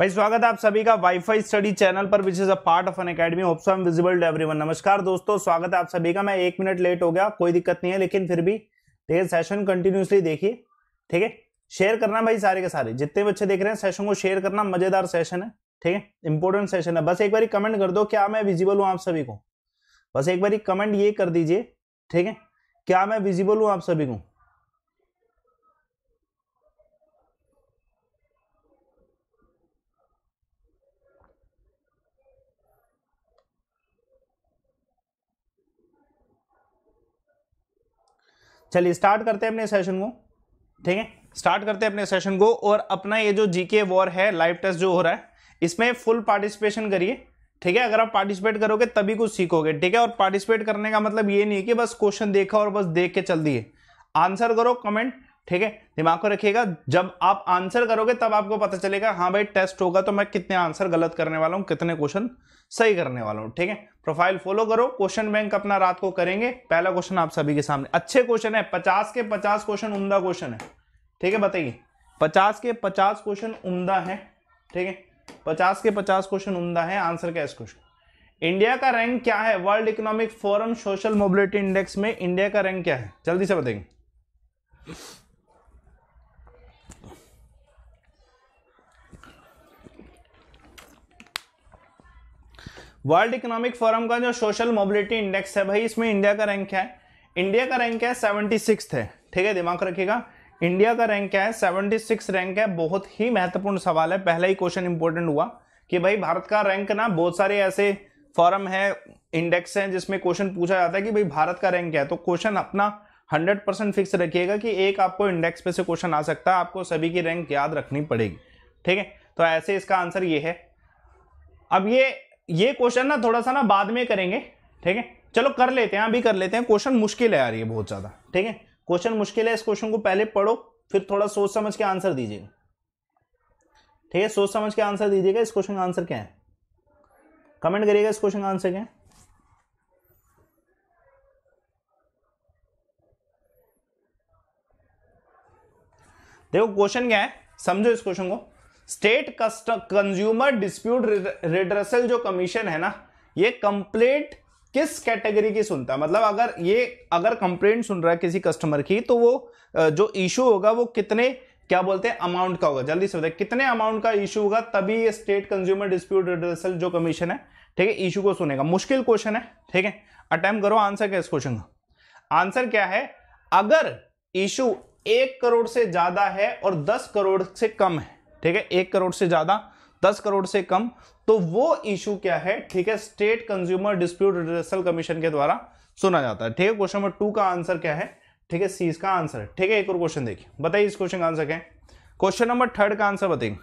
भाई स्वागत है आप सभी का वाईफाई स्टडी चैनल पर which is a part of Unacademy hopes am visible to everyone नमस्कार दोस्तों स्वागत है आप सभी का मैं एक मिनट लेट हो गया कोई दिक्कत नहीं है लेकिन फिर भी ठीक है सेशन कंटिन्यूसली देखिए ठीक है शेयर करना भाई सारे के सारे जितने बच्चे देख रहे हैं सेशन को शेयर करना मजेदार सेशन है ठीक है इंपॉर्टेंट सेशन है बस एक बार कमेंट कर दो क्या मैं विजिबल हूँ आप सभी को बस एक बार कमेंट ये कर दीजिए ठीक है क्या मैं विजिबल हूँ आप सभी को चलिए स्टार्ट करते हैं अपने सेशन को ठीक है स्टार्ट करते हैं अपने सेशन को और अपना ये जो जीके वॉर है लाइव टेस्ट जो हो रहा है इसमें फुल पार्टिसिपेशन करिए ठीक है अगर आप पार्टिसिपेट करोगे तभी कुछ सीखोगे ठीक है और पार्टिसिपेट करने का मतलब ये नहीं है कि बस क्वेश्चन देखा और बस देख के चल दिए आंसर करो कमेंट ठीक है दिमाग को रखिएगा जब आप आंसर करोगे तब आपको पता चलेगा हाँ भाई टेस्ट होगा तो मैं कितने आंसर गलत करने वाला हूँ कितने क्वेश्चन सही करने वाला हूँ ठीक है प्रोफाइल फॉलो करो क्वेश्चन बैंक अपना रात को करेंगे पहला क्वेश्चन आप सभी के सामने अच्छे क्वेश्चन है पचास के पचास क्वेश्चन उमदा क्वेश्चन है ठीक है बताइए पचास के पचास क्वेश्चन उमदा है ठीक है पचास के पचास क्वेश्चन उमदा है आंसर क्या इस क्वेश्चन इंडिया का रैंक क्या है world economic forum social mobility index में इंडिया का रैंक क्या है जल्दी से बताएंगे वर्ल्ड इकोनॉमिक फोरम का जो सोशल मोबिलिटी इंडेक्स है भाई इसमें इंडिया का रैंक क्या है इंडिया का रैंक है सेवेंटी सिक्स है ठीक है दिमाग रखिएगा इंडिया का रैंक क्या है सेवेंटी सिक्स रैंक है बहुत ही महत्वपूर्ण सवाल है पहला ही क्वेश्चन इंपॉर्टेंट हुआ कि भाई भारत का रैंक ना बहुत सारे ऐसे फॉरम है इंडेक्स हैं जिसमें क्वेश्चन पूछा जाता है कि भाई भारत का रैंक क्या है तो क्वेश्चन अपना हंड्रेड परसेंट फिक्स रखिएगा कि एक आपको इंडेक्स पे से क्वेश्चन आ सकता है आपको सभी की रैंक याद रखनी पड़ेगी ठीक है तो ऐसे इसका आंसर ये है अब ये ये क्वेश्चन ना थोड़ा सा ना बाद में करेंगे ठीक है चलो कर लेते हैं अभी कर लेते हैं क्वेश्चन मुश्किल है यार ये बहुत ज़्यादा ठीक है क्वेश्चन मुश्किल है इस क्वेश्चन को पहले पढ़ो फिर थोड़ा सोच समझ के आंसर दीजिएगा ठीक है सोच समझ के आंसर दीजिएगा इस क्वेश्चन का आंसर क्या है कमेंट करिएगा इस क्वेश्चन का आंसर क्या है देखो क्वेश्चन क्या है समझो इस क्वेश्चन को स्टेट कस्ट कंज्यूमर डिस्प्यूट रिड्रेसल जो कमीशन है ना ये कंप्लेंट किस कैटेगरी की सुनता है मतलब अगर ये अगर कंप्लेंट सुन रहा है किसी कस्टमर की तो वो जो इशू होगा वो कितने क्या बोलते हैं अमाउंट का होगा जल्दी से बताए कितने अमाउंट का इशू होगा तभी ये स्टेट कंज्यूमर डिस्प्यूट रिड्रेसल जो कमीशन है ठीक है इशू को सुनेगा मुश्किल क्वेश्चन है ठीक है अटैम्प करो आंसर क्या इस क्वेश्चन का आंसर क्या है अगर इशू एक करोड़ से ज्यादा है और दस करोड़ से कम है ठीक है एक करोड़ से ज्यादा दस करोड़ से कम तो वो इशू क्या है ठीक है state consumer dispute redressal commission के द्वारा सुना जाता है ठीक है क्वेश्चन नंबर टू का आंसर क्या है ठीक है सी इसका आंसर है ठीक है एक और क्वेश्चन देखिए बताइए इस क्वेश्चन का आंसर क्या है क्वेश्चन नंबर थर्ड का आंसर बताइए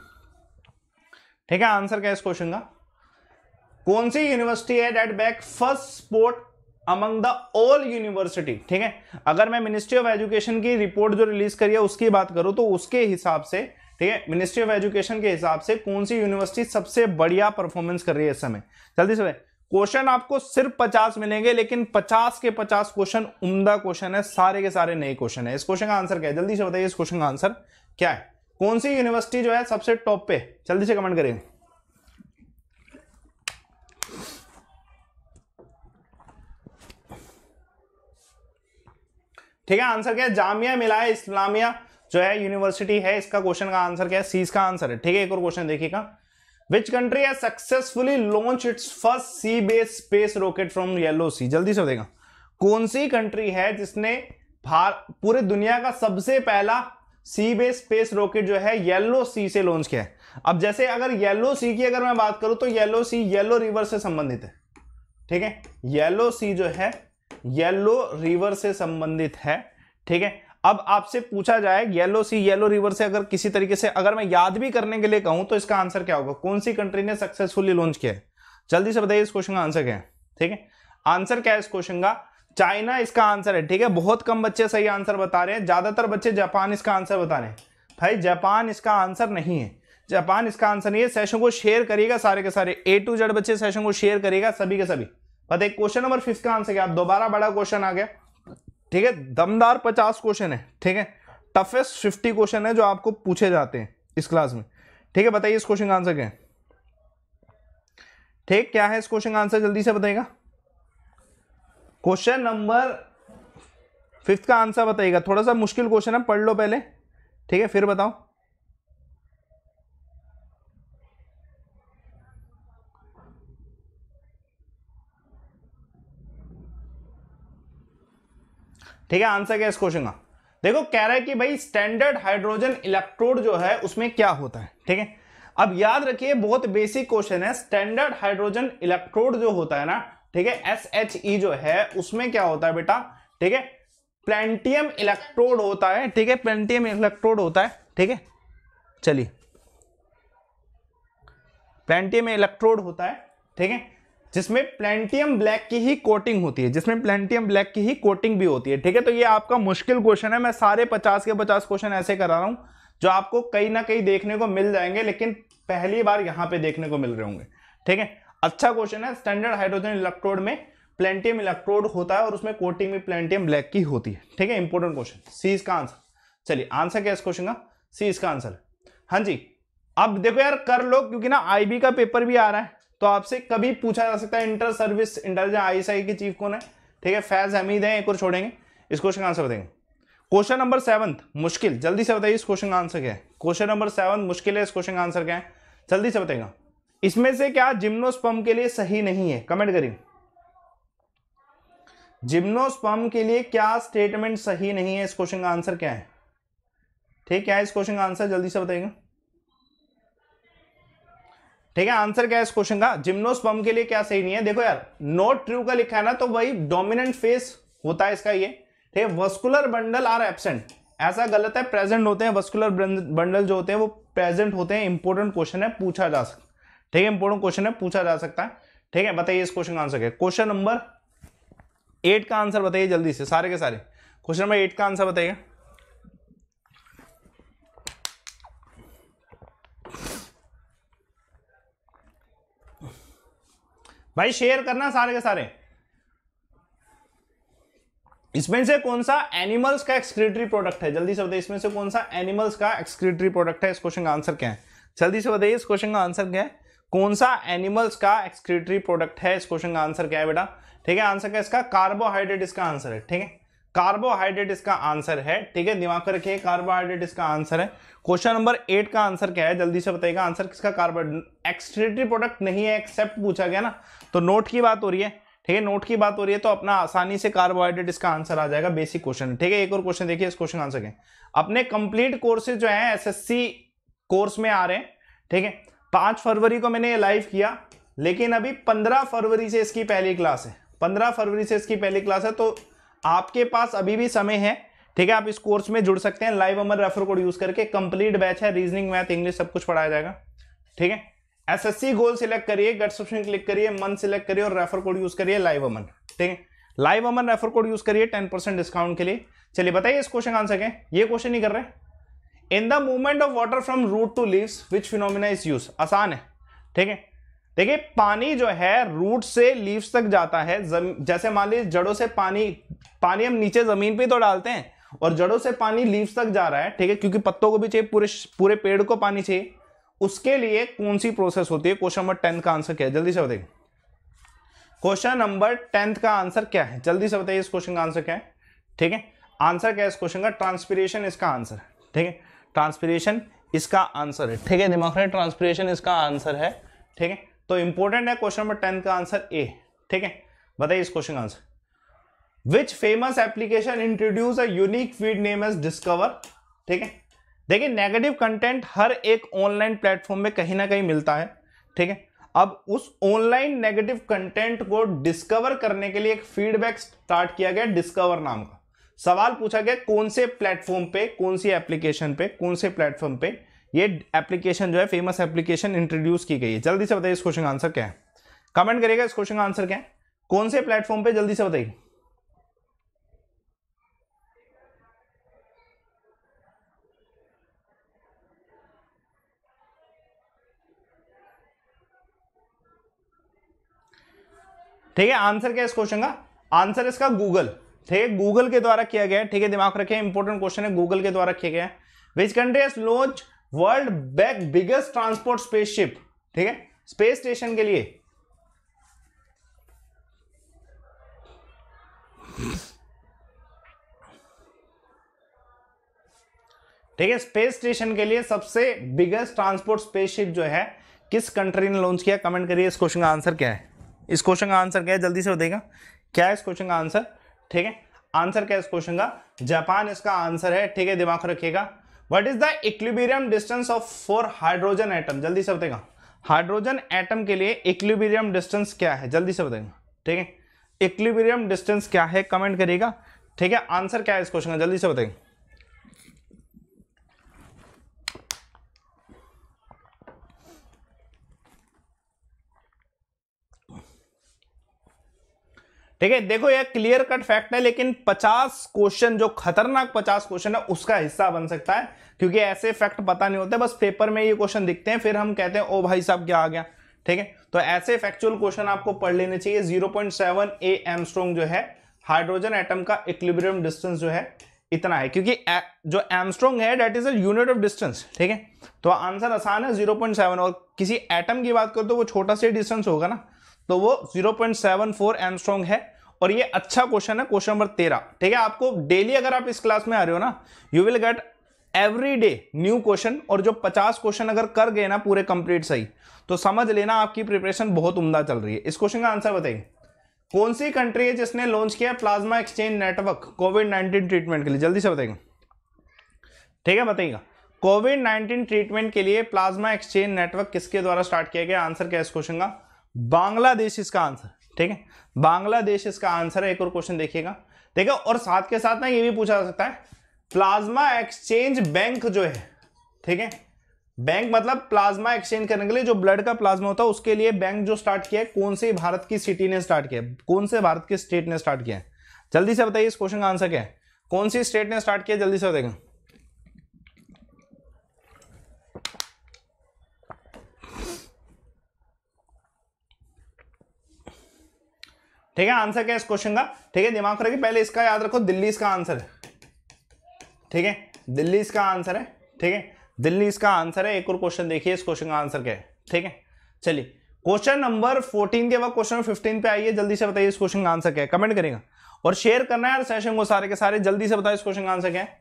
ठीक है आंसर क्या है इस क्वेश्चन का कौन सी यूनिवर्सिटी है that back first sport among the all university ठीक है अगर मैं मिनिस्ट्री ऑफ एजुकेशन की रिपोर्ट जो रिलीज करी है उसकी बात करूं तो उसके हिसाब से ठीक है मिनिस्ट्री ऑफ एजुकेशन के हिसाब से कौन सी यूनिवर्सिटी सबसे बढ़िया परफॉर्मेंस कर रही है इस समय जल्दी से क्वेश्चन आपको सिर्फ पचास मिलेंगे लेकिन पचास के पचास क्वेश्चन उम्दा क्वेश्चन है सारे के सारे नए क्वेश्चन है इस क्वेश्चन का आंसर क्या है जल्दी से बताइए इस क्वेश्चन का आंसर क्या है कौन सी यूनिवर्सिटी जो है सबसे टॉप पे जल्दी से कमेंट करेंगे ठीक है आंसर क्या है जामिया मिलाया इस्लामिया जो है यूनिवर्सिटी है इसका क्वेश्चन का आंसर क्या है सीज का आंसर है ठीक है एक और क्वेश्चन देखिएगा विच कंट्री है successfully launch its first sea base space rocket from yellow sea जल्दी से देगा कौन सी कंट्री है जिसने पूरे दुनिया का सबसे पहला सी बेस स्पेस रॉकेट जो है येलो सी से लॉन्च किया है अब जैसे अगर येलो सी की अगर मैं बात करूं तो येलो सी येलो रिवर से संबंधित है ठीक है येलो सी जो है येलो रिवर से संबंधित है ठीक है अब आपसे पूछा जाए येलो सी येलो रिवर से अगर किसी तरीके से अगर मैं याद भी करने के लिए कहूं तो इसका आंसर क्या होगा कौन सी कंट्री ने सक्सेसफुली लॉन्च किया है जल्दी से बताइए इस क्वेश्चन का आंसर क्या है ठीक है आंसर क्या है इस क्वेश्चन का चाइना इसका आंसर है ठीक है बहुत कम बच्चे सही आंसर बता रहे हैं ज्यादातर बच्चे जापान इसका आंसर बता रहे हैं भाई जापान इसका आंसर नहीं है जापान इसका आंसर नहीं है सेशन को शेयर करिएगा सारे के सारे ए टू जेड बच्चे सेशन को शेयर करिएगा सभी के सभी बताइए क्वेश्चन नंबर फिफ्थ का आंसर क्या दोबारा बड़ा क्वेश्चन आ गया ठीक है दमदार पचास क्वेश्चन है ठीक है टफेस्ट फिफ्टी क्वेश्चन है जो आपको पूछे जाते हैं इस क्लास में ठीक है बताइए इस क्वेश्चन का आंसर क्या है ठीक क्या है इस क्वेश्चन का आंसर जल्दी से बताइएगा क्वेश्चन नंबर फिफ्थ का आंसर बताइएगा थोड़ा सा मुश्किल क्वेश्चन है पढ़ लो पहले ठीक है फिर बताओ ठीक है आंसर क्या इस क्वेश्चन का देखो कह रहा है कि भाई स्टैंडर्ड हाइड्रोजन इलेक्ट्रोड जो है उसमें क्या होता है ठीक है अब याद रखिए बहुत बेसिक क्वेश्चन है स्टैंडर्ड हाइड्रोजन इलेक्ट्रोड जो होता है ना ठीक है एस एच ई जो है उसमें क्या होता है बेटा ठीक है प्लेंटियम इलेक्ट्रोड होता है ठीक है प्लेंटियम इलेक्ट्रोड होता है ठीक है चलिए प्लेंटियम इलेक्ट्रोड होता है ठीक है जिसमें प्लेंटियम ब्लैक की ही कोटिंग होती है जिसमें प्लेंटियम ब्लैक की ही कोटिंग भी होती है ठीक है तो ये आपका मुश्किल क्वेश्चन है मैं सारे पचास के पचास क्वेश्चन ऐसे करा रहा हूं जो आपको कहीं ना कहीं देखने को मिल जाएंगे लेकिन पहली बार यहां पे देखने को मिल रहे होंगे ठीक है अच्छा क्वेश्चन है स्टैंडर्ड हाइड्रोजन इलेक्ट्रोड में प्लेंटियम इलेक्ट्रोड होता है और उसमें कोटिंग भी प्लेंटियम ब्लैक की होती है ठीक है इंपोर्टेंट क्वेश्चन सी इसका आंसर चलिए आंसर क्या इस क्वेश्चन का सी इसका आंसर हाँ जी अब देखो यार कर लो क्योंकि ना आईबी का पेपर भी आ रहा है तो आपसे कभी पूछा जा सकता है इंटर सर्विस इंटेलिजेंस आईएसआई के चीफ कौन है ठीक है फैज हमीद है एक और छोड़ेंगे इस क्वेश्चन का आंसर बताएंगे क्वेश्चन नंबर सेवन मुश्किल जल्दी से बताइए इस क्वेश्चन का आंसर क्या है क्वेश्चन नंबर सेवन मुश्किल है इस क्वेश्चन का आंसर क्या है जल्दी से बताएगा इसमें से क्या जिम्नोस्पम के लिए सही नहीं है कमेंट करिए जिम्नोस्पम के लिए क्या स्टेटमेंट सही नहीं है इस क्वेश्चन का आंसर क्या है ठीक क्या है इस क्वेश्चन का आंसर जल्दी से बताएगा ठीक है आंसर क्या है इस क्वेश्चन का जिम्नोस्पम के लिए क्या सही नहीं है देखो यार नोट ट्रू का लिखा है ना तो वही डोमिनेंट फेस होता है इसका ये ठीक है वस्कुलर बंडल आर एबसेंट ऐसा गलत है प्रेजेंट होते हैं वस्कुलर बंडल जो होते हैं वो प्रेजेंट होते हैं इंपॉर्टेंट क्वेश्चन है पूछा जा सकता ठीक है इंपॉर्टेंट क्वेश्चन है पूछा जा सकता है ठीक है बताइए इस क्वेश्चन का आंसर क्या क्वेश्चन नंबर एट का आंसर बताइए जल्दी से सारे के सारे क्वेश्चन नंबर एट का आंसर बताइए भाई शेयर करना सारे के सारे इसमें से कौन सा एनिमल्स का एक्सक्रीटरी प्रोडक्ट है जल्दी से बताइए इसमें से कौन सा एनिमल्स का एक्सक्रीटरी प्रोडक्ट है इस क्वेश्चन का आंसर क्या है जल्दी से बताइए इस क्वेश्चन का आंसर क्या है कौन सा एनिमल्स का एक्सक्रीटरी प्रोडक्ट है इस क्वेश्चन का आंसर क्या है बेटा ठीक है आंसर क्या इसका कार्बोहाइड्रेट इसका आंसर है ठीक है कार्बोहाइड्रेट इसका आंसर है ठीक है दिमाग कर रखिए कार्बोहाइड्रेट इसका आंसर है क्वेश्चन नंबर एट का आंसर क्या है जल्दी से बताइएगा आंसर किसका कार्बोहाइड्रेट एक्सट्रेटरी प्रोडक्ट नहीं है एक्सेप्ट पूछा गया ना तो नोट की बात हो रही है ठीक है नोट की बात हो रही है तो अपना आसानी से कार्बोहाइड्रेट इसका आंसर आ जाएगा बेसिक क्वेश्चन ठीक है एक और क्वेश्चन देखिए इस क्वेश्चन आंसर के अपने कंप्लीट कोर्सेज जो है एस कोर्स में आ रहे हैं ठीक है पांच फरवरी को मैंने ये लाइव किया लेकिन अभी पंद्रह फरवरी से इसकी पहली क्लास है पंद्रह फरवरी से इसकी पहली क्लास है तो आपके पास अभी भी समय है ठीक है आप इस कोर्स में जुड़ सकते हैं live Aman refer code use करके कंप्लीट बैच है रीजनिंग मैथ इंग्लिश सब कुछ पढ़ाया जाएगा ठीक है एसएससी गोल सिलेक्ट करिए गट ऑप्शन क्लिक करिए मन सिलेक्ट करिए और रेफर कोड यूज करिए लाइव अमन ठीक है live Aman refer code use करिए टेन परसेंट डिस्काउंट के लिए चलिए बताइए इस क्वेश्चन आंसर के ये क्वेश्चन नहीं कर रहे in the movement of water from root to leaves which phenomena is use आसान है ठीक है देखिए पानी जो है रूट से लीव्स तक जाता है जैसे मान लीजिए जड़ों से पानी पानी हम नीचे जमीन पे तो डालते हैं और जड़ों से पानी लीव्स तक जा रहा है ठीक है क्योंकि पत्तों को भी चाहिए पूरे पूरे पेड़ को पानी चाहिए उसके लिए कौन सी प्रोसेस होती है क्वेश्चन नंबर टेंथ का आंसर क्या है जल्दी से बताइए क्वेश्चन नंबर टेंथ का आंसर क्या है जल्दी से बताइए इस क्वेश्चन का आंसर क्या है ठीक है आंसर क्या है इस क्वेश्चन का ट्रांसपीरेशन इसका आंसर ठीक है ट्रांसपीरेशन इसका आंसर है ठीक है दिमाग में ट्रांसपीरेशन इसका आंसर है ठीक है तो इंपॉर्टेंट है क्वेश्चन नंबर टेन का आंसर ए ठीक है बताइए इस क्वेश्चन का answer which famous application introduce a unique feed name as discover ठीक है देखिए नेगेटिव कंटेंट हर एक ऑनलाइन प्लेटफॉर्म में कहीं ना कहीं मिलता है ठीक है अब उस ऑनलाइन नेगेटिव कंटेंट को डिस्कवर करने के लिए एक फीडबैक स्टार्ट किया गया डिस्कवर नाम का सवाल पूछा गया कौन से प्लेटफॉर्म पे कौन सी एप्लीकेशन पे कौन से प्लेटफॉर्म पे ये एप्लीकेशन जो है फेमस एप्लीकेशन इंट्रोड्यूस की गई है जल्दी से बताइए इस क्वेश्चन का आंसर क्या है कमेंट करिएगा इस क्वेश्चन का आंसर क्या है कौन से प्लेटफॉर्म पे जल्दी से बताइए ठीक है आंसर क्या है इस क्वेश्चन का आंसर इसका गूगल ठीक है गूगल के द्वारा किया गया है ठीक है दिमाग रखे इंपोर्टेंट क्वेश्चन है गूगल के द्वारा किया गया है which country launch world back biggest transport spaceship ठीक है स्पेस स्टेशन के लिए ठीक है स्पेस स्टेशन के लिए सबसे बिगेस्ट ट्रांसपोर्ट स्पेसशिप जो है किस कंट्री ने लॉन्च किया कमेंट करिए इस क्वेश्चन का आंसर क्या है इस क्वेश्चन का आंसर क्या है जल्दी से बताइएगा क्या है इस क्वेश्चन का आंसर ठीक है आंसर क्या है इस क्वेश्चन का जापान इसका आंसर है ठीक है दिमाग रखिएगा what is the equilibrium distance of for hydrogen atom जल्दी से बताएगा हाइड्रोजन एटम के लिए इक्लिबीरियम डिस्टेंस क्या है जल्दी से बताएगा ठीक है इक्लिबीरियम डिस्टेंस क्या है कमेंट करिएगा ठीक है आंसर क्या है इस क्वेश्चन का जल्दी से बताएंगे ठीक है देखो यह क्लियर कट फैक्ट है लेकिन 50 क्वेश्चन जो खतरनाक 50 क्वेश्चन है उसका हिस्सा बन सकता है क्योंकि ऐसे फैक्ट पता नहीं होते बस पेपर में ये क्वेश्चन दिखते हैं फिर हम कहते हैं ओ भाई साहब क्या आ गया ठीक है तो ऐसे फैक्चुअल क्वेश्चन आपको पढ़ लेने चाहिए जीरो पॉइंट ए एमस्ट्रॉन्ग जो है हाइड्रोजन एटम का इक्विलिब्रियम डिस्टेंस जो है इतना है क्योंकि जो एमस्ट्रोंग है that is a unit of distance ठीक है तो आंसर आसान है 0.7 और किसी एटम की बात करो तो वो छोटा सा डिस्टेंस होगा ना तो वो 0.74 एंस्ट्रॉन्ग है और ये अच्छा क्वेश्चन है क्वेश्चन नंबर तेरह ठीक है आपको डेली अगर आप इस क्लास में आ रहे हो ना you will get every day new question और जो 50 क्वेश्चन अगर कर गए ना पूरे कंप्लीट सही तो समझ लेना आपकी प्रिपरेशन बहुत उम्दा चल रही है इस क्वेश्चन का आंसर बताइए कौन सी कंट्री है जिसने लॉन्च किया plasma exchange network COVID nineteen treatment के लिए जल्दी से बताएंगे ठीक है बताइएगा कोविड नाइनटीन ट्रीटमेंट के लिए प्लाज्मा एक्सचेंज नेटवर्क किसके द्वारा स्टार्ट किया गया आंसर क्या है इस क्वेश्चन का बांग्लादेश इसका आंसर ठीक है बांग्लादेश इसका आंसर है एक और क्वेश्चन देखिएगा ठीक है और साथ के साथ ना ये भी पूछा जा सकता है प्लाज्मा एक्सचेंज बैंक जो है ठीक है बैंक मतलब प्लाज्मा एक्सचेंज करने के लिए जो ब्लड का प्लाज्मा होता है उसके लिए बैंक जो स्टार्ट किया है कौन से भारत की सिटी ने स्टार्ट किया कौन से भारत के स्टेट ने स्टार्ट किया है जल्दी से बताइए इस क्वेश्चन का आंसर क्या है कौन सी स्टेट ने स्टार्ट किया जल्दी से बताएगा ठीक है आंसर क्या है इस क्वेश्चन का ठीक है दिमाग रखिए पहले इसका याद रखो दिल्ली इसका आंसर है ठीक है दिल्ली इसका आंसर है ठीक है दिल्ली इसका आंसर है एक और क्वेश्चन देखिए इस क्वेश्चन का आंसर क्या है ठीक है चलिए क्वेश्चन नंबर फोर्टीन के बाद क्वेश्चन फिफ्टीन पे आइए जल्दी से बताइए इस क्वेश्चन का आंसर क्या है कमेंट करेगा और शेयर करना है यार सेशन को सारे के सारे जल्दी से बताओ इस क्वेश्चन का आंसर क्या है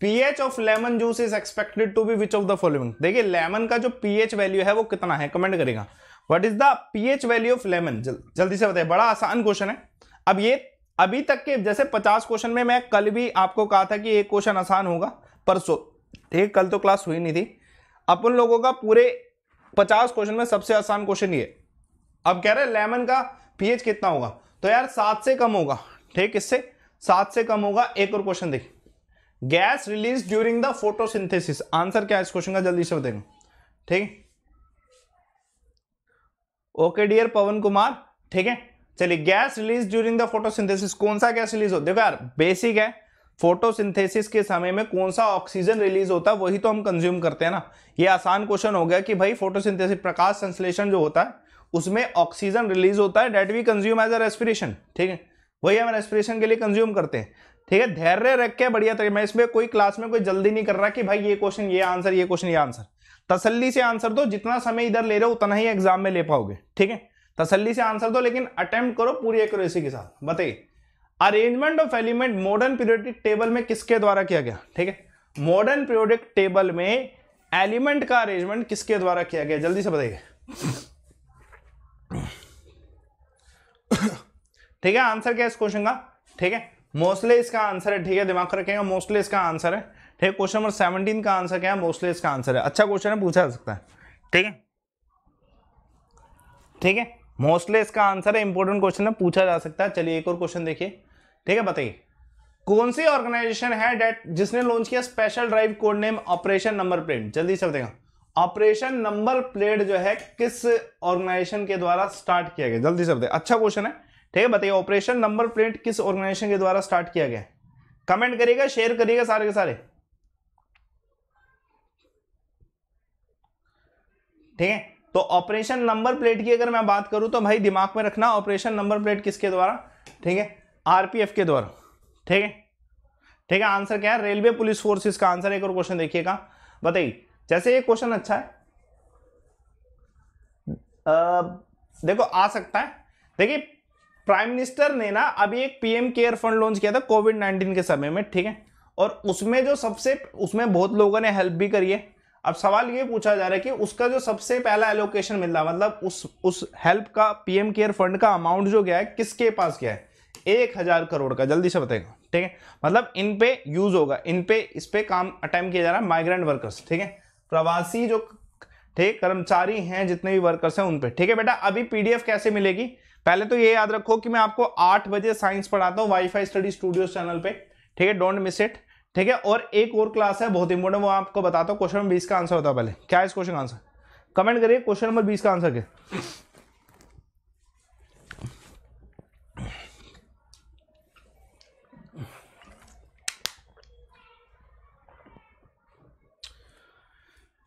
pH of lemon juice is expected to be which of the following देखिए लेमन का जो पीएच वैल्यू है वो कितना है कमेंट करेगा what is the pH value of lemon जल्दी से बताइए बड़ा आसान क्वेश्चन है अब ये अभी तक के जैसे पचास क्वेश्चन में मैं कल भी आपको कहा था कि एक क्वेश्चन आसान होगा परसों ठीक कल तो क्लास हुई नहीं थी अपन लोगों का पूरे पचास क्वेश्चन में सबसे आसान क्वेश्चन ये अब कह रहे हैं लेमन का पीएच कितना होगा तो यार सात से कम होगा ठीक इससे सात से कम होगा एक और क्वेश्चन देखिए gas release during the photosynthesis answer क्या है इस क्वेश्चन का जल्दी से बताएंगे ठीक ओके डियर पवन कुमार ठीक है चलिए gas release during the photosynthesis कौन सा गैस रिलीज हो देखो यार बेसिक है फोटोसिंथेसिस के समय में कौन सा ऑक्सीजन रिलीज होता है वही तो हम कंज्यूम करते हैं ना ये आसान क्वेश्चन हो गया कि भाई फोटोसिंथेसिस प्रकाश संश्लेषण जो होता है उसमें ऑक्सीजन रिलीज होता है that we consume as a respiration ठीक है वही हम रेस्पिरेशन के लिए कंज्यूम करते हैं ठीक है धैर्य रख के बढ़िया तरीके मैं इसमें कोई क्लास में कोई जल्दी नहीं कर रहा कि भाई ये क्वेश्चन ये आंसर ये क्वेश्चन ये आंसर तसल्ली से आंसर दो जितना समय इधर ले रहे हो उतना ही एग्जाम में ले पाओगे ठीक है तसल्ली से आंसर दो लेकिन अटेम्प्ट करो पूरी एक्यूरेसी के साथ बताइए arrangement of element modern periodic table में किसके द्वारा किया गया ठीक है मॉडर्न पीरियोडिक टेबल में एलिमेंट का अरेंजमेंट किसके द्वारा किया गया जल्दी से बताइए ठीक है आंसर क्या है इस क्वेश्चन का ठीक है मोस्टली इसका आंसर है ठीक है दिमाग रखेगा मोस्टली इसका आंसर है ठीक क्वेश्चन नंबर सेवनटीन का आंसर क्या है मोस्टली इसका आंसर है अच्छा क्वेश्चन है पूछा जा सकता है ठीक है ठीक है मोस्टली इसका आंसर है इंपॉर्टेंट क्वेश्चन है पूछा जा सकता है चलिए एक और क्वेश्चन देखिए ठीक है बताइए कौन सी ऑर्गेनाइजेशन है डेट जिसने लॉन्च किया special drive code name operation number plate जल्दी से बताएगा ऑपरेशन नंबर प्लेट जो है किस ऑर्गेनाइजेशन के द्वारा स्टार्ट किया गया जल्दी से बताइए अच्छा क्वेश्चन है ठीक है बताइए ऑपरेशन नंबर प्लेट किस ऑर्गेनाइजेशन के द्वारा स्टार्ट किया गया कमेंट करिएगा शेयर करिएगा सारे के सारे ठीक है तो ऑपरेशन नंबर प्लेट की अगर मैं बात करूं तो भाई दिमाग में रखना ऑपरेशन नंबर प्लेट किसके द्वारा ठीक है आरपीएफ के द्वारा ठीक है ठीक है आंसर क्या है रेलवे पुलिस फोर्स इसका आंसर एक और क्वेश्चन देखिएगा बताइए जैसे ये क्वेश्चन अच्छा है आ, देखो आ सकता है देखिए प्राइम मिनिस्टर ने ना अभी एक पीएम केयर फंड लॉन्च किया था कोविड नाइनटीन के समय में ठीक है और उसमें जो सबसे उसमें बहुत लोगों ने हेल्प भी करी है अब सवाल ये पूछा जा रहा है कि उसका जो सबसे पहला एलोकेशन मिल रहा मतलब उस उस हेल्प का पीएम केयर फंड का अमाउंट जो गया है किसके पास गया है एक हजार करोड़ का जल्दी से बताएगा ठीक है मतलब इन पे यूज होगा इन पे इस पे काम अटैम्प किया जा रहा है माइग्रेंट वर्कर्स ठीक है प्रवासी जो ठीक कर्मचारी हैं जितने भी वर्कर्स हैं उन पे ठीक है बेटा अभी पीडीएफ कैसे मिलेगी पहले तो ये याद रखो कि मैं आपको आठ बजे साइंस पढ़ाता हूँ वाईफाई स्टडी स्टूडियो चैनल पे ठीक है डोंट मिस इट ठीक है और एक और क्लास है बहुत इंपॉर्टेंट वो आपको बताता हूँ क्वेश्चन नंबर बीस का आंसर होता है पहले क्या है इस क्वेश्चन का आंसर कमेंट करिए क्वेश्चन नंबर बीस का आंसर क्या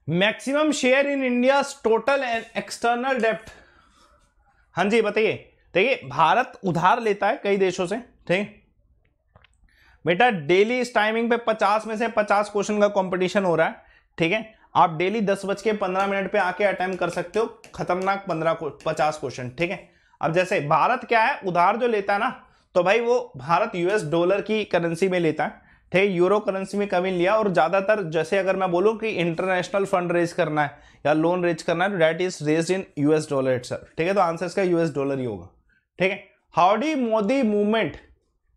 maximum share in India total and external डेप्ट हाँ जी बताइए देखिए भारत उधार लेता है कई देशों से ठीक बेटा डेली इस टाइमिंग पे 50 में से 50 क्वेश्चन का कंपटीशन हो रहा है ठीक है आप डेली दस बज के पंद्रह मिनट पे आके अटेम्प कर सकते हो खतरनाक पंद्रह पचास क्वेश्चन ठीक है अब जैसे भारत क्या है उधार जो लेता है ना तो भाई वो भारत यूएस डॉलर की करेंसी में लेता है ठीक यूरो करेंसी में कभी लिया और ज़्यादातर जैसे अगर मैं बोलूँ कि इंटरनेशनल फंड रेज करना है या लोन रेज करना है तो is raise in US dollar it ठीक है तो आंसर इसका यूएस डॉलर ही होगा ठीक है हाउडी मोदी मूवमेंट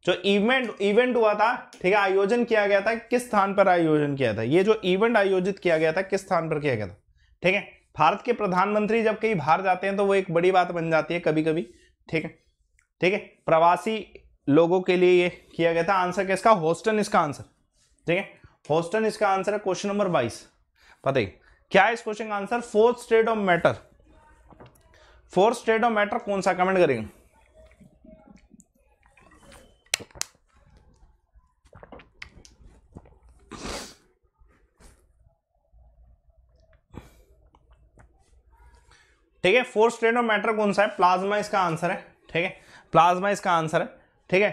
जो इवेंट इवेंट हुआ था ठीक है आयोजन किया गया था किस स्थान पर आयोजन किया था ये जो इवेंट आयोजित किया गया था किस स्थान पर किया गया था ठीक है भारत के प्रधानमंत्री जब कहीं बाहर जाते हैं तो वो एक बड़ी बात बन जाती है कभी कभी ठीक है ठीक है प्रवासी लोगों के लिए ये किया गया था आंसर किसका होस्टन इसका आंसर ठीक है होस्टन इसका आंसर है क्वेश्चन नंबर बाईस पता ही क्या है इस क्वेश्चन का answer fourth state of matter fourth state of matter कौन सा कमेंट करेंगे ठीक है फोर्थ स्टेट ऑफ मैटर कौन सा है प्लाज्मा इसका आंसर है ठीक है प्लाज्मा इसका आंसर है ठीक है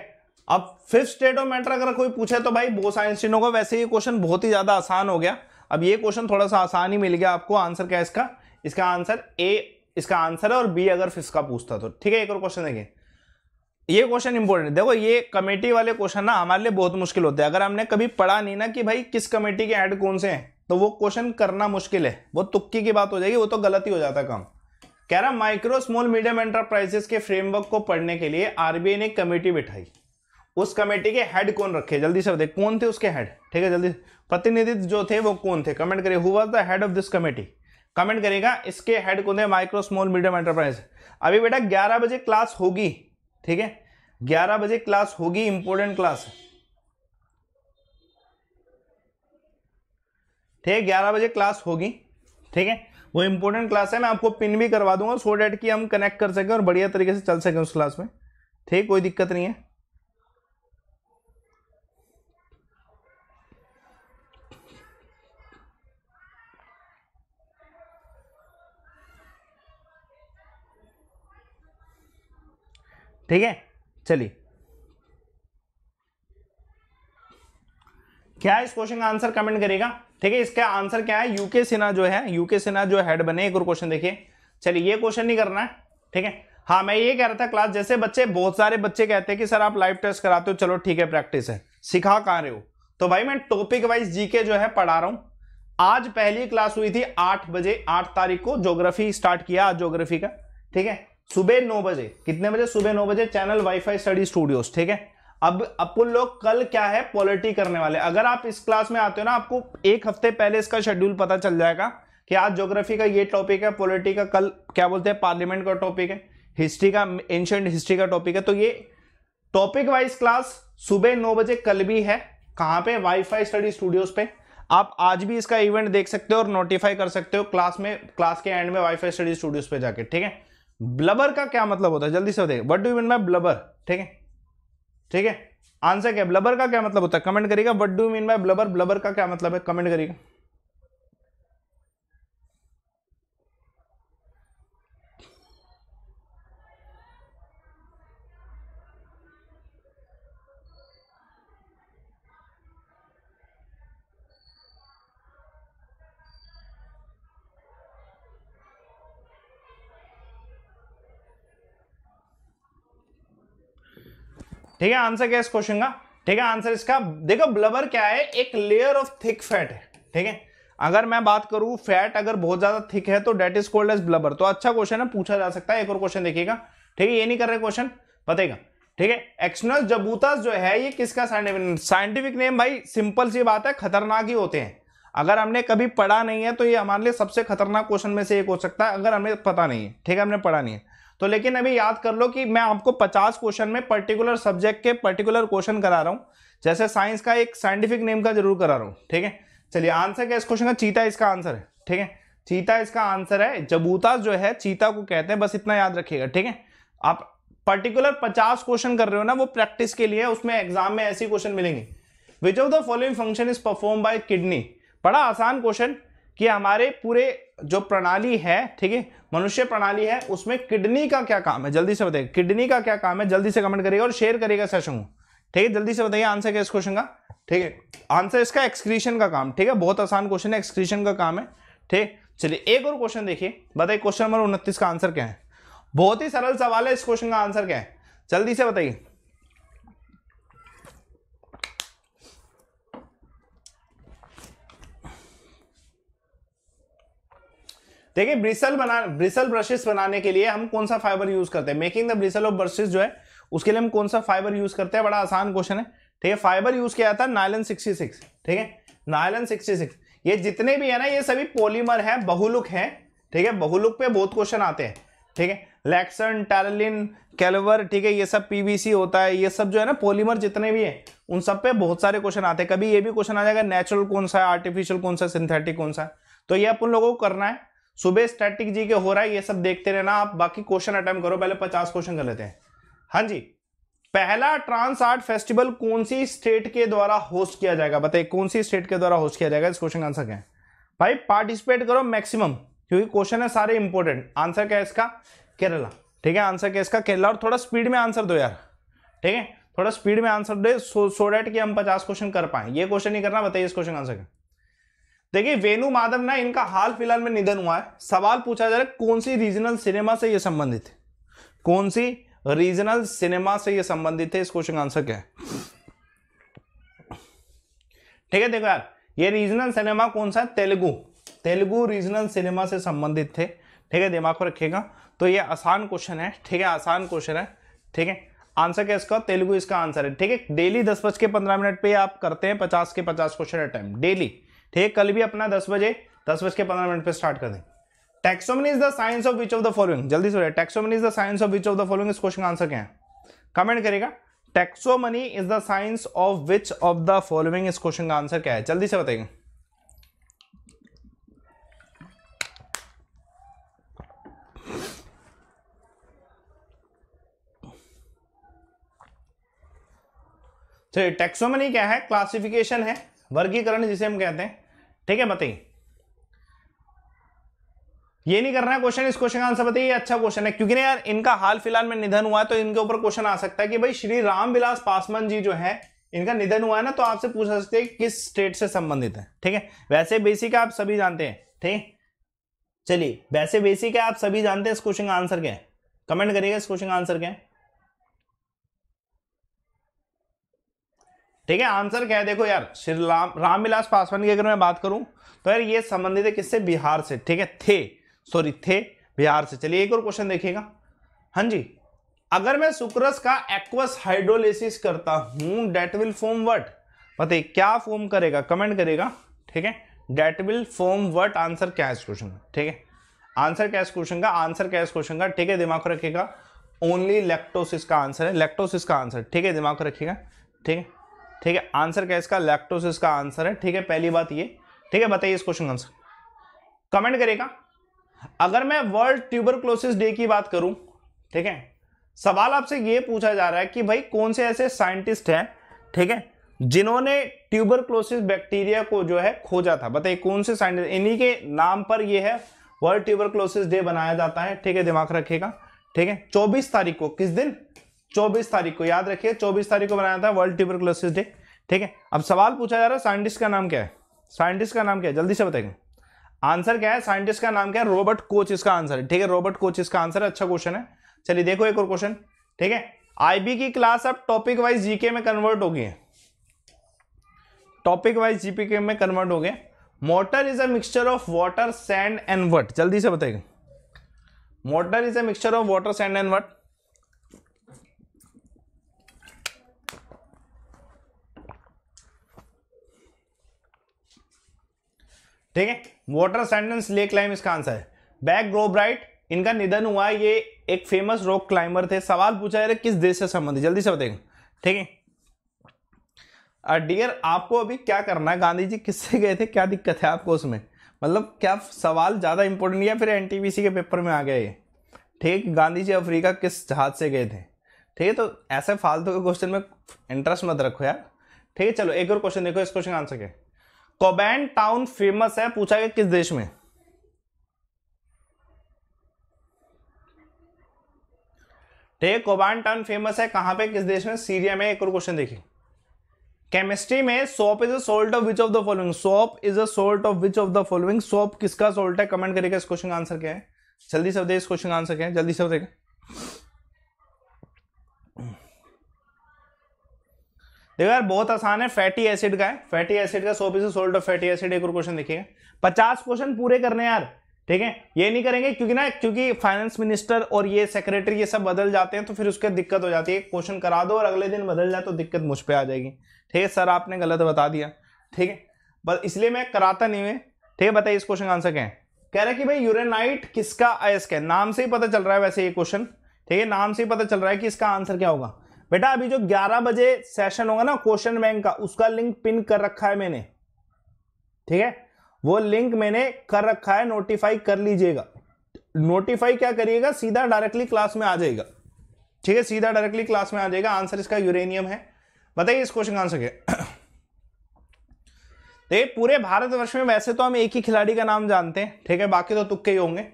अब फिफ्थ स्टेट ऑफ मैटर अगर कोई पूछे तो भाई बोस आइंस्टीनों का वैसे ये क्वेश्चन बहुत ही ज्यादा आसान हो गया अब ये क्वेश्चन थोड़ा सा आसान ही मिल गया आपको आंसर क्या है इसका इसका आंसर ए इसका आंसर है और बी अगर फिफ्थ का पूछता तो ठीक है एक और क्वेश्चन देखिए ये क्वेश्चन इंपॉर्टेंट देखो ये कमेटी वाले क्वेश्चन ना हमारे लिए बहुत मुश्किल होते हैं अगर हमने कभी पढ़ा नहीं ना कि भाई किस कमेटी के हेड कौन से हैं तो वो क्वेश्चन करना मुश्किल है वो तुक्की की बात हो जाएगी वो तो गलती हो जाता है काम कह रहा माइक्रो स्मॉल मीडियम एंटरप्राइजेस के फ्रेमवर्क को पढ़ने के लिए आरबीआई ने कमेटी बिठाई उस कमेटी के हेड कौन रखे जल्दी से बताइए कौन थे उसके हेड ठीक है जल्दी प्रतिनिधित्व जो थे वो कौन थे कमेंट करिए who was the head of this committee comment करेगा इसके हेड कौन थे माइक्रो स्मॉल मीडियम एंटरप्राइज अभी बेटा ग्यारह बजे क्लास होगी ठीक है ग्यारह बजे क्लास होगी इंपॉर्टेंट क्लास ठीक है ग्यारह बजे क्लास होगी ठीक है वो इंपॉर्टेंट क्लास है मैं आपको पिन भी करवा दूंगा सो डेट की हम कनेक्ट कर सकें और बढ़िया तरीके से चल सकें उस क्लास में ठीक कोई दिक्कत नहीं है ठीक है चलिए क्या इस क्वेश्चन का आंसर कमेंट करेगा ठीक है इसका आंसर क्या है यूके सिन्हा जो है यूके सिन्हा जो हेड बने एक और क्वेश्चन देखिए चलिए ये क्वेश्चन नहीं करना है ठीक है हाँ मैं ये कह रहा था क्लास जैसे बच्चे बहुत सारे बच्चे कहते हैं कि सर आप लाइव टेस्ट कराते हो चलो ठीक है प्रैक्टिस है सिखा कहाँ रहे हो तो भाई मैं टॉपिक वाइज जीके जो है पढ़ा रहा हूँ आज पहली क्लास हुई थी आठ बजे आठ तारीख को ज्योग्राफी स्टार्ट किया आज ज्योग्राफी का ठीक है सुबह नौ बजे कितने बजे सुबह नौ बजे चैनल वाईफाई स्टडी स्टूडियोज ठीक है अब अपन लोग कल क्या है पॉलिटी करने वाले अगर आप इस क्लास में आते हो ना आपको एक हफ्ते पहले इसका शेड्यूल पता चल जाएगा कि आज ज्योग्राफी का ये टॉपिक है पॉलिटी का कल क्या बोलते हैं पार्लियामेंट का टॉपिक है हिस्ट्री का एंशंट हिस्ट्री का टॉपिक है तो ये टॉपिक वाइज क्लास सुबह नौ बजे कल भी है कहाँ पे वाईफाई स्टडी स्टूडियोज पे आप आज भी इसका इवेंट देख सकते हो और नोटिफाई कर सकते हो क्लास में क्लास के एंड में वाईफाई स्टडी स्टूडियोज पे जाके ठीक है ब्लबर का क्या मतलब होता है जल्दी से बताइए what do mean my blubber ठीक है ठीक है आंसर क्या ब्लबर का क्या मतलब होता है कमेंट करिएगा what do mean by blubber blubber का क्या मतलब है कमेंट करिएगा ठीक है आंसर क्या है इस क्वेश्चन का ठीक है आंसर इसका देखो ब्लबर क्या है एक लेयर ऑफ थिक फैट है ठीक है अगर मैं बात करूं फैट अगर बहुत ज्यादा थिक है तो that is called as blubber तो अच्छा क्वेश्चन है पूछा जा सकता है एक और क्वेश्चन देखिएगा ठीक है ये नहीं कर रहे क्वेश्चन बताएगा ठीक है एक्सनस जबूतास जो है ये किसका साइंटिफिक साइंटिफिक नेम भाई सिंपल सी बात है खतरनाक ही होते हैं अगर हमने कभी पढ़ा नहीं है तो ये हमारे लिए सबसे खतरनाक क्वेश्चन में से एक हो सकता है अगर हमें पता नहीं है ठीक है हमने पढ़ा नहीं है तो लेकिन अभी याद कर लो कि मैं आपको पचास क्वेश्चन में पर्टिकुलर सब्जेक्ट के पर्टिकुलर क्वेश्चन करा रहा हूँ जैसे साइंस का एक साइंटिफिक नेम का जरूर करा रहा हूँ ठीक है चलिए आंसर क्या इस क्वेश्चन का चीता इसका आंसर है ठीक है चीता इसका आंसर है जबूता जो है चीता को कहते हैं बस इतना याद रखिएगा ठीक है आप पर्टिकुलर पचास क्वेश्चन कर रहे हो ना वो प्रैक्टिस के लिए उसमें एग्जाम में ऐसे क्वेश्चन मिलेंगे which of the following function is perform by kidney बड़ा आसान क्वेश्चन कि हमारे पूरे जो प्रणाली है ठीक है मनुष्य प्रणाली है उसमें किडनी का क्या काम है जल्दी से बताइए किडनी का क्या काम है जल्दी से कमेंट करिएगा और शेयर करिएगा सेशन को ठीक है जल्दी से बताइए आंसर क्या इस क्वेश्चन का ठीक है आंसर इसका एक्सक्रीशन का काम ठीक है बहुत आसान क्वेश्चन है एक्सक्रीशन का काम है ठीक चलिए एक और क्वेश्चन देखिए बताइए क्वेश्चन नंबर उनतीस का आंसर क्या है बहुत ही सरल सवाल है इस क्वेश्चन का आंसर क्या है जल्दी से बताइए देखिए ब्रिसल बना ब्रिसल ब्रशेस बनाने के लिए हम कौन सा फाइबर यूज करते हैं making the bristle of brushes जो है उसके लिए हम कौन सा फाइबर यूज करते हैं बड़ा आसान क्वेश्चन है ठीक है फाइबर यूज किया था नायलन सिक्सटी सिक्स ठीक है नायलन सिक्सटी सिक्स ये जितने भी है ना ये सभी पोलीमर है बहुलुक है ठीक है बहुलुक पे बहुत क्वेश्चन आते हैं ठीक है लैक्सन टैरलिन कैलवर ठीक है ये सब पीवीसी होता है ये सब जो है ना पॉलीमर जितने भी है उन सब पे बहुत सारे क्वेश्चन आते हैं कभी ये भी क्वेश्चन आ जाएगा नेचुरल कौन सा है आर्टिफिशियल कौन सा सिंथेटिक कौन सा तो ये अपन लोगों को करना है सुबह स्टैटिक जी के हो रहा है ये सब देखते रहना आप बाकी क्वेश्चन अटेम्प करो पहले पचास क्वेश्चन कर लेते हैं हाँ जी पहला ट्रांस आर्ट फेस्टिवल कौन सी स्टेट के द्वारा होस्ट किया जाएगा बताइए कौन सी स्टेट के द्वारा होस्ट किया जाएगा इस क्वेश्चन का आंसर क्या है भाई पार्टिसिपेट करो मैक्सिमम क्योंकि क्वेश्चन है सारे इंपॉर्टेंट आंसर क्या है इसका केरला ठीक है आंसर क्या इसका केरला और थोड़ा स्पीड में आंसर दो यार ठीक है थोड़ा स्पीड में आंसर दे सो डेट कि हम पचास क्वेश्चन कर पाए ये क्वेश्चन नहीं करना बताइए इस क्वेश्चन का आंसर क्या देखिए वेणु माधव ना इनका हाल फिलहाल में निधन हुआ है सवाल पूछा जा रहा है कौन सी रीजनल सिनेमा से ये संबंधित है कौन सी रीजनल सिनेमा से ये संबंधित है इस क्वेश्चन का आंसर क्या है ठीक है देखो यार ये रीजनल सिनेमा कौन सा है तेलुगु तेलुगु रीजनल सिनेमा से संबंधित थे ठीक है दिमाग को रखिएगा तो ये आसान क्वेश्चन है ठीक है आसान क्वेश्चन है ठीक है आंसर क्या इसका तेलुगु इसका आंसर है ठीक है डेली दस बज के पंद्रह मिनट पे आप करते हैं पचास के पचास क्वेश्चन अटैम्प डेली ठीक कल भी अपना दस बजे दस बज के पंद्रह मिनट पर स्टार्ट कर दें taxonomy is the science of which of the following जल्दी से taxonomy is the science of which of the following इस क्वेश्चन का आंसर क्या है कमेंट करेगा taxonomy is the science of which of the following इस क्वेश्चन का answer क्या है जल्दी से बताएंगे तो टेक्सोमनी क्या है क्लासिफिकेशन है वर्गीकरण जिसे हम कहते हैं ठीक है बताइए ये नहीं करना है क्वेश्चन इस क्वेश्चन का आंसर बताइए अच्छा क्वेश्चन है क्योंकि यार इनका हाल फिलहाल में निधन हुआ है तो इनके ऊपर क्वेश्चन आ सकता है कि भाई श्री राम विलास पासवान जी जो है इनका निधन हुआ है ना तो आपसे पूछ सकते हैं किस स्टेट से संबंधित है ठीक है वैसे बेसिक आप सभी जानते हैं ठीक चलिए वैसे बेसिक है आप सभी जानते हैं इस क्वेश्चन का आंसर क्या है कमेंट करिएगा इस क्वेश्चन का आंसर क्या है ठीक है आंसर क्या है देखो यार श्री राम रामविलास पासवान की अगर मैं बात करूं तो यार ये संबंधित है किससे बिहार से ठीक है थे सॉरी थे बिहार से चलिए एक और क्वेश्चन देखिएगा हाँ जी अगर मैं सुक्रस का एक्वस हाइड्रोलिसिस करता हूं डेट विल फॉर्म वट बताइए क्या फॉर्म करेगा कमेंट करेगा ठीक है that will form what answer क्या है इस क्वेश्चन का ठीक है आंसर क्या इस क्वेश्चन का आंसर क्या इस क्वेश्चन का ठीक है दिमाग को रखिएगा ओनली लेक्टोसिस का आंसर है लेक्टोसिस का आंसर ठीक है दिमाग को रखिएगा ठीक है ठीक है आंसर क्या इसका लैक्टोसिस का आंसर है ठीक है पहली बात ये ठीक है बताइए इस क्वेश्चन का आंसर कमेंट करेगा अगर मैं वर्ल्ड ट्यूबरक्लोसिस डे की बात करूं ठीक है सवाल आपसे ये पूछा जा रहा है कि भाई कौन से ऐसे साइंटिस्ट हैं ठीक है जिन्होंने ट्यूबरक्लोसिस बैक्टीरिया को जो है खोजा था बताइए कौन से साइंटिस्ट इन्हीं के नाम पर यह है वर्ल्ड ट्यूबरक्लोसिस डे बनाया जाता है ठीक है दिमाग रखेगा ठीक है चौबीस तारीख को किस दिन 24 तारीख को याद रखिए 24 तारीख को बनाया था वर्ल्ड ट्यूबरकुलोसिस डे ठीक है अब सवाल पूछा जा रहा है साइंटिस्ट का नाम क्या है साइंटिस्ट का नाम क्या है जल्दी से बताएंगे आंसर क्या है साइंटिस्ट का नाम क्या है रोबर्ट कोच इसका आंसर है ठीक है रोबर्ट कोच इसका आंसर है अच्छा क्वेश्चन है चलिए देखो एक और क्वेश्चन ठीक है आईबी की क्लास अब टॉपिक वाइज जीके में कन्वर्ट हो गई है टॉपिक वाइज जीपीके में कन्वर्ट हो गए mortar is a mixture of water sand and what जल्दी से बताइए mortar is a mixture of water sand and what ठीक है वॉटर सैंडन्स लेक क्लाइम इसका आंसर है बैक ग्रोब्राइट इनका निधन हुआ ये एक फेमस रॉक क्लाइंबर थे सवाल पूछा है किस देश से संबंधित जल्दी से बताएंगे ठीक है डियर आपको अभी क्या करना है गांधी जी किससे गए थे क्या दिक्कत है आपको उसमें मतलब क्या सवाल ज़्यादा इंपॉर्टेंट या फिर एन के पेपर में आ गया ये ठीक गांधी जी अफ्रीका किस जहाज से गए थे ठीक है तो ऐसे फालतू के क्वेश्चन में इंटरेस्ट मत रखो यार ठीक है चलो एक और क्वेश्चन देखो इस क्वेश्चन का आंसर क्या कोबैन टाउन फेमस है पूछा गया किस देश में ठीक कोबैन टाउन फेमस है कहां पे किस देश में सीरिया में एक और क्वेश्चन देखिए केमिस्ट्री में soap is a salt of which of the following soap is a salt of which of the following soap किसका सोल्ट है कमेंट करेगा इस क्वेश्चन का आंसर क्या है जल्दी सब दे इस क्वेश्चन का आंसर क्या है जल्दी सब देखें देखो यार बहुत आसान है फैटी एसिड का है फैटी एसिड का सौ pieces salt of fatty acid एक और क्वेश्चन देखिए पचास क्वेश्चन पूरे करने यार ठीक है ये नहीं करेंगे क्योंकि ना क्योंकि फाइनेंस मिनिस्टर और ये सेक्रेटरी ये सब बदल जाते हैं तो फिर उसके दिक्कत हो जाती है क्वेश्चन करा दो और अगले दिन बदल जाए तो दिक्कत मुझ पर आ जाएगी ठीक है सर आपने गलत बता दिया ठीक है बस इसलिए मैं कराता नहीं हूँ ठीक है बताइए इस क्वेश्चन का आंसर क्या है कह रहा है कि भाई यूरेनाइट किसका अयस्क है नाम से ही पता चल रहा है वैसे ये क्वेश्चन ठीक है नाम से ही पता चल रहा है कि इसका आंसर क्या होगा बेटा अभी जो 11 बजे सेशन होगा ना क्वेश्चन बैंक का उसका लिंक पिन कर रखा है मैंने ठीक है वो लिंक मैंने कर रखा है नोटिफाई कर लीजिएगा नोटिफाई क्या करिएगा सीधा डायरेक्टली क्लास में आ जाएगा ठीक है सीधा डायरेक्टली क्लास में आ जाएगा आंसर इसका यूरेनियम है बताइए इस क्वेश्चन का आंसर क्या तो पूरे भारतवर्ष में वैसे तो हम एक ही खिलाड़ी का नाम जानते हैं ठीक है बाकी तो तुक्के ही होंगे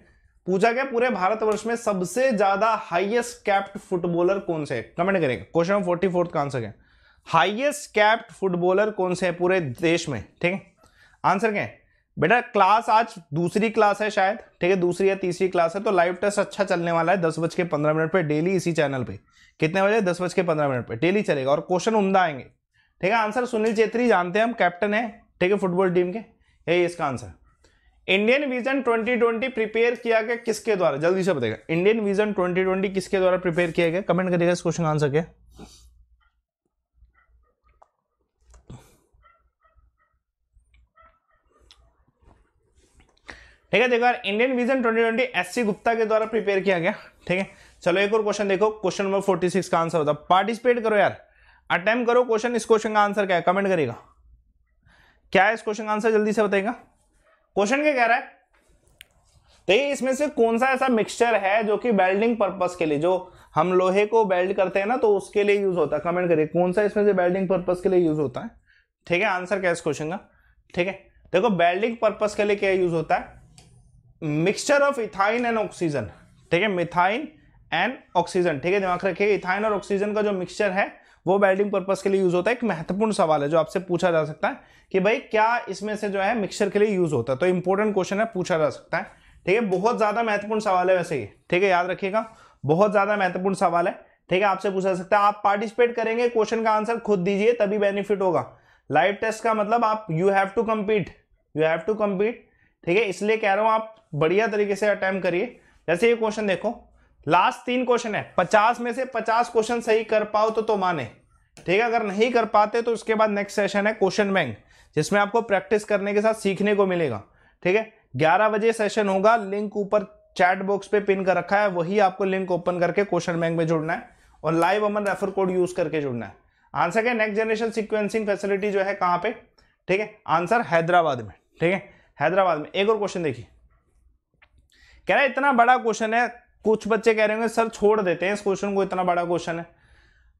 पूछा गया पूरे भारतवर्ष में सबसे ज्यादा हाईएस्ट कैप्ड फुटबॉलर कौन से कमेंट करेंगे क्वेश्चन फोर्टी फोर्थ का आंसर क्या हाइएस्ट कैप्ड फुटबॉलर कौन से है पूरे देश में ठीक है आंसर क्या है बेटा क्लास आज दूसरी क्लास है शायद ठीक है दूसरी या तीसरी क्लास है तो लाइव टेस्ट अच्छा चलने वाला है दस बज के पंद्रह मिनट पर डेली इसी चैनल पे कितने बजे दस बज के पंद्रह मिनट पर डेली चलेगा और क्वेश्चन उमदा आएंगे ठीक है आंसर सुनील चेत्री जानते हैं हम कैप्टन है ठीक है फुटबॉल टीम के यही इसका आंसर इंडियन विजन 2020 प्रिपेयर किया गया किसके द्वारा जल्दी से बताएगा इंडियन विजन 2020 किसके द्वारा प्रिपेयर किया गया कमेंट करिएगा इस क्वेश्चन का आंसर क्या ठीक है देखो यार इंडियन विजन 2020 एससी गुप्ता के द्वारा प्रिपेयर किया गया ठीक है चलो एक और क्वेश्चन देखो क्वेश्चन नंबर 46 का आंसर है पार्टिसिपेट करो यार अटेम्प्ट करो क्वेश्चन इस क्वेश्चन का आंसर क्या है कमेंट करेगा क्या है इस क्वेश्चन का आंसर जल्दी से बताएगा क्वेश्चन क्या कह रहा है तो ये इसमें से कौन सा ऐसा मिक्सचर है जो कि वेल्डिंग पर्पज के लिए जो हम लोहे को वेल्ड करते हैं ना तो उसके लिए यूज होता है कमेंट करिए कौन सा इसमें से वेल्डिंग पर्पज के लिए यूज होता है ठीक है आंसर क्या इस क्वेश्चन का ठीक है देखो वेल्डिंग पर्पज के लिए क्या यूज होता है mixture of ethyne and oxygen ठीक है मिथाइन एंड ऑक्सीजन ठीक है दिमाग रखिए इथाइन और ऑक्सीजन का जो मिक्सचर है वो वेल्डिंग पर्पज के लिए यूज होता है एक महत्वपूर्ण सवाल है जो आपसे पूछा जा सकता है कि भाई क्या इसमें से जो है मिक्सर के लिए यूज होता है तो इंपॉर्टेंट क्वेश्चन है पूछा जा सकता है ठीक है बहुत ज्यादा महत्वपूर्ण सवाल है वैसे ही ठीक है याद रखिएगा बहुत ज्यादा महत्वपूर्ण सवाल है ठीक है आपसे पूछा सकता है आप पार्टिसिपेट करेंगे क्वेश्चन का आंसर खुद दीजिए तभी बेनिफिट होगा लाइव टेस्ट का मतलब आप you have to compete you have to compete ठीक है इसलिए कह रहा हूं आप बढ़िया तरीके से अटैम्प करिए जैसे ये क्वेश्चन देखो लास्ट तीन क्वेश्चन है पचास में से पचास क्वेश्चन सही कर पाओ तो तो माने ठीक है अगर नहीं कर पाते तो उसके बाद नेक्स्ट सेशन है क्वेश्चन बैंक जिसमें आपको प्रैक्टिस करने के साथ सीखने को मिलेगा ठीक है ग्यारह बजे सेशन होगा लिंक ऊपर चैट बॉक्स पे पिन कर रखा है वही आपको लिंक ओपन करके क्वेश्चन बैंक में जुड़ना है और live Aman refer code use करके जुड़ना है आंसर क्या नेक्स्ट जनरेशन सिक्वेंसिंग फैसिलिटी जो है कहाँ पे ठीक है आंसर हैदराबाद में ठीक है हैदराबाद में एक और क्वेश्चन देखिए कह रहा है इतना बड़ा क्वेश्चन है कुछ बच्चे कह रहे होंगे सर छोड़ देते हैं इस क्वेश्चन को इतना बड़ा क्वेश्चन है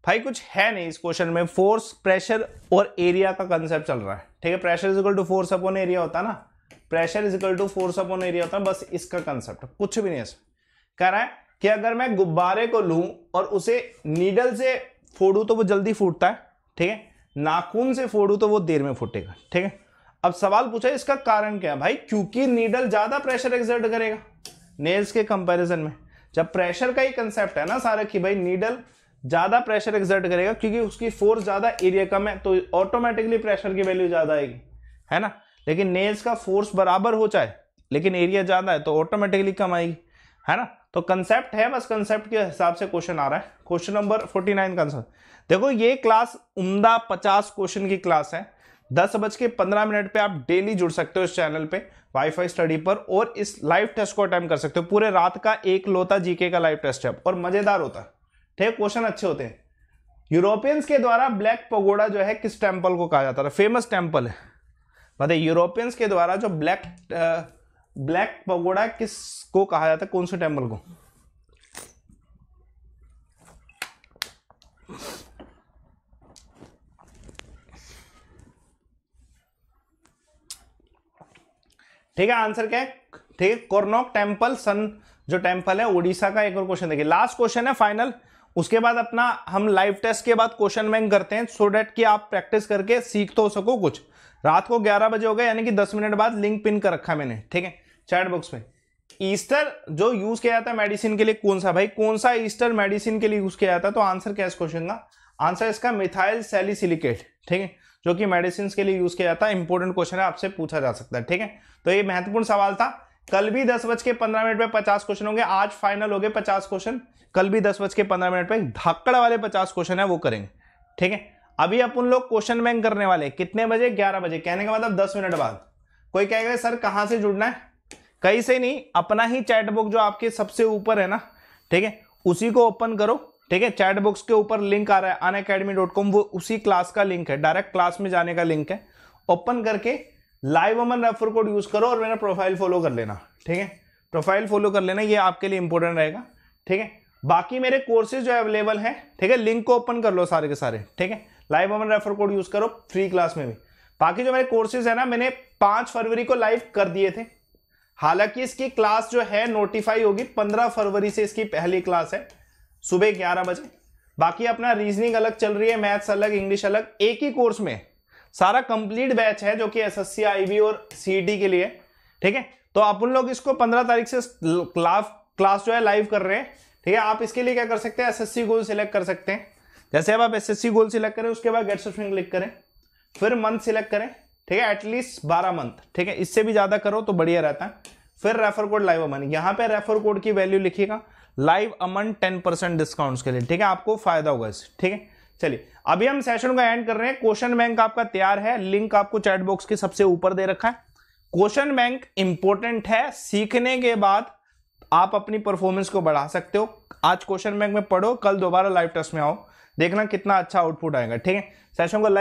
भाई कुछ है नहीं इस क्वेश्चन में फोर्स प्रेशर और एरिया का कंसेप्ट चल रहा है ठीक है pressure is equal to force upon area होता है ना pressure is equal to force upon area होता है बस इसका कंसेप्ट कुछ भी नहीं कह रहा है कि अगर मैं गुब्बारे को लूं और उसे नीडल से फोड़ू तो वो जल्दी फूटता है ठीक है नाखून से फोड़ू तो वो देर में फूटेगा ठीक है अब सवाल पूछा इसका कारण क्या है भाई क्योंकि नीडल ज्यादा प्रेशर एग्जर्ट करेगा नेल्स के कंपैरिजन में जब प्रेशर का ही कंसेप्ट है ना सारा कि भाई नीडल ज्यादा प्रेशर एक्सर्ट करेगा क्योंकि उसकी फोर्स ज्यादा एरिया कम है तो ऑटोमेटिकली प्रेशर की वैल्यू ज्यादा आएगी है ना लेकिन नेल्स का फोर्स बराबर हो जाए लेकिन एरिया ज्यादा है तो ऑटोमेटिकली कम आएगी है ना तो कंसेप्ट है बस कंसेप्ट के हिसाब से क्वेश्चन आ रहा है क्वेश्चन नंबर फोर्टी नाइन का आंसर देखो ये क्लास उमदा पचास क्वेश्चन की क्लास है दस बज के पंद्रह मिनट पे आप डेली जुड़ सकते हो इस चैनल पे वाईफाई स्टडी पर और इस लाइव टेस्ट को अटैम्प कर सकते हो पूरे रात का एक लोता जीके का लाइव टेस्ट है और मजेदार होता है ठीक क्वेश्चन अच्छे होते हैं यूरोपियंस के द्वारा ब्लैक पगोड़ा जो है किस टेम्पल को कहा जाता था फेमस टेम्पल है मतलब यूरोपियंस के द्वारा जो ब्लैक ब्लैक पगोड़ा किस को कहा जाता है कौन से टेम्पल को ठीक है आंसर क्या है ठीक है कोरनोक टेम्पल सन जो टेम्पल है उड़ीसा का एक और क्वेश्चन देखिए लास्ट क्वेश्चन है फाइनल उसके बाद अपना हम लाइव टेस्ट के बाद क्वेश्चन बैंक करते हैं सो डेट कि आप प्रैक्टिस करके सीख तो सको कुछ रात को 11 बजे हो गए यानी कि 10 मिनट बाद लिंक पिन कर रखा मैंने ठीक है चैट बॉक्स में ईस्टर जो यूज किया जाता है मेडिसिन के लिए कौन सा भाई कौन सा ईस्टर मेडिसिन के लिए यूज किया जाता है तो आंसर क्या है इस क्वेश्चन का आंसर इसका मिथाइल सेलिसिलिकेट ठीक है जो कि मेडिसिन के लिए यूज किया जाता है इंपॉर्टेंट क्वेश्चन है आपसे पूछा जा सकता है ठीक है तो ये महत्वपूर्ण सवाल था कल भी दस बज के पंद्रह मिनट में पचास क्वेश्चन होंगे आज फाइनल हो गए पचास क्वेश्चन कल भी दस बज के पंद्रह मिनट पर धाकड़ वाले पचास क्वेश्चन है वो करेंगे ठीक है अभी अपन लोग क्वेश्चन बैंक करने वाले कितने बजे ग्यारह बजे कहने का मतलब दस मिनट बाद कोई कहेगा सर कहाँ से जुड़ना है कहीं से नहीं अपना ही चैटबुक जो आपके सबसे ऊपर है ना ठीक है उसी को ओपन करो ठीक है चैट बॉक्स के ऊपर लिंक आ रहा है अन अकेडमी डॉट कॉम वो उसी क्लास का लिंक है डायरेक्ट क्लास में जाने का लिंक है ओपन करके live Aman refer code use करो और मेरा प्रोफाइल फॉलो कर लेना ठीक है प्रोफाइल फॉलो कर लेना ये आपके लिए इंपॉर्टेंट रहेगा ठीक है बाकी मेरे कोर्सेज जो अवेलेबल हैं ठीक है लिंक को ओपन कर लो सारे के सारे ठीक है live Aman refer code use करो फ्री क्लास में भी बाकी जो मेरे कोर्सेज है ना मैंने पांच फरवरी को लाइव कर दिए थे हालांकि इसकी क्लास जो है नोटिफाई होगी पंद्रह फरवरी से इसकी पहली क्लास है सुबह ग्यारह बजे बाकी अपना रीजनिंग अलग चल रही है मैथ्स अलग इंग्लिश अलग एक ही कोर्स में सारा कंप्लीट बैच है जो कि एसएससी आईबी और सीईटी e के लिए ठीक है तो आप उन लोग इसको पंद्रह तारीख से क्लास क्लास जो है लाइव कर रहे हैं ठीक है आप इसके लिए क्या कर सकते हैं एसएससी गोल सिलेक्ट कर सकते हैं जैसे अब आप एसएससी गोल सिलेक्ट करें उसके बाद गेट सब्सिंग क्लिक करें फिर मंथ सिलेक्ट करें ठीक है एटलीस्ट बारह मंथ ठीक है इससे भी ज़्यादा करो तो बढ़िया रहता है फिर रेफर कोड लाइव अमन यहाँ पे रेफर कोड की वैल्यू लिखिएगा live Aman ten percent discount के लिए ठीक है आपको फायदा होगा इससे ठीक है चलिए अभी हम सेशन का एंड कर रहे हैं क्वेश्चन बैंक आपका तैयार है लिंक आपको चैट बॉक्स के सबसे ऊपर दे रखा है क्वेश्चन बैंक इंपॉर्टेंट है सीखने के बाद आप अपनी परफॉर्मेंस को बढ़ा सकते हो आज क्वेश्चन बैंक में पढ़ो कल दोबारा लाइव टेस्ट में आओ देखना कितना अच्छा आउटपुट आएगा ठीक है सेशन को